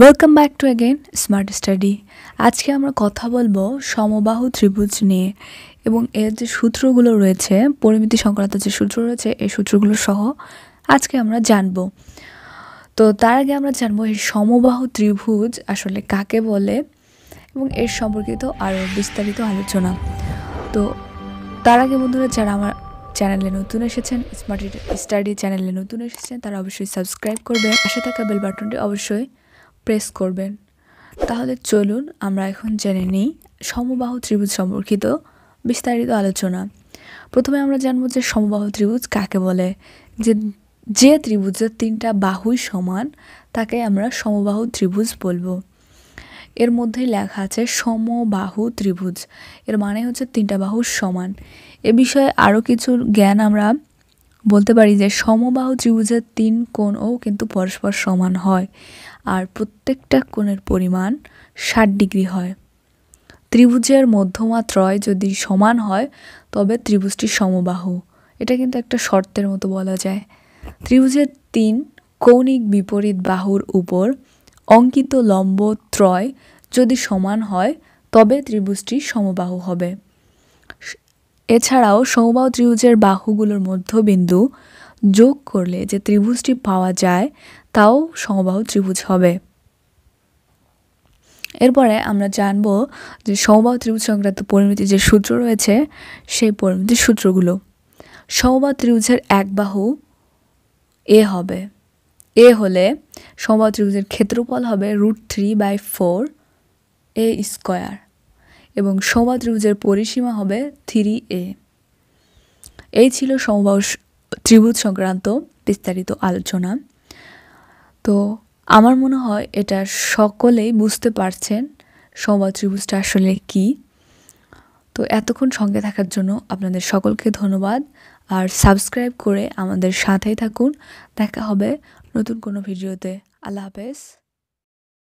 welcome back to again smart study আজকে আমরা কথা বলবো সমবাহু ত্রিভুজ নিয়ে এবং এর যে সূত্রগুলো রয়েছে পরিমিতি সংক্রান্ত যে সূত্র রয়েছে এই সূত্রগুলো সহ আজকে আমরা জানবো তো তার আগে আমরা জানবো এই সমবাহু ত্রিভুজ আসলে কাকে বলে এবং এর সম্পর্কিত আরও বিস্তারিত আলোচনা তো তার আগে বন্ধুরা যারা আমার চ্যানেলে নতুন এসেছেন স্মার্ট স্টাডি চ্যানেলে নতুন এসেছেন তারা অবশ্যই সাবস্ক্রাইব করবে পাশে থাকা বেল বাটনটি অবশ্যই প্রেস করবেন তাহলে চলুন আমরা এখন জেনে নিই সমবাহু ত্রিভুজ সম্পর্কিত বিস্তারিত আলোচনা প্রথমে আমরা জানবো যে সমবাহু ত্রিভুজ কাকে বলে যে যে ত্রিভুজের তিনটা বাহুই সমান তাকে আমরা সমবাহু ত্রিভুজ বলবো এর মধ্যেই লেখা আছে সমবাহু ত্রিভুজ এর মানে হচ্ছে তিনটা বাহু সমান এ বিষয়ে আরও কিছু জ্ঞান আমরা বলতে পারি যে সমবাহু ত্রিভুজের তিন কোণও কিন্তু পরস্পর সমান হয় আর প্রত্যেকটা কোণের পরিমাণ ষাট ডিগ্রি হয় ত্রিভুজের মধ্যমাত্রয় যদি সমান হয় তবে ত্রিভুজটি সমবাহু এটা কিন্তু একটা শর্তের মতো বলা যায় ত্রিভুজের তিন কৌণিক বিপরীত বাহুর উপর অঙ্কিত লম্ব ত্রয় যদি সমান হয় তবে ত্রিভুজটি সমবাহু হবে এছাড়াও সমবাহু ত্রিভুজের বাহুগুলোর মধ্যবিন্দু যোগ করলে যে ত্রিভুজটি পাওয়া যায় তাও সমবাহু ত্রিভুজ হবে এরপরে আমরা জানব যে সমবাহ ত্রিভুজ সংক্রান্ত পরিমিতি যে সূত্র রয়েছে সেই পরিমিতির সূত্রগুলো সমবাহ ত্রিভুজের এক বাহু এ হবে এ হলে সমবাহ ত্রিভুজের ক্ষেত্রফল হবে root three by four A square এবং সমাত্রিভুজের পরিসীমা হবে থ্রি এ এই ছিল সমবাহু ত্রিভুজ সংক্রান্ত বিস্তারিত আলোচনা তো আমার মনে হয় এটা সকলেই বুঝতে পারছেন সমবাহু ত্রিভুজটা আসলে কী তো এতক্ষণ সঙ্গে থাকার জন্য আপনাদের সকলকে ধন্যবাদ আর সাবস্ক্রাইব করে আমাদের সাথেই থাকুন দেখা হবে নতুন কোনো ভিডিওতে আল্লাহ হাফেজ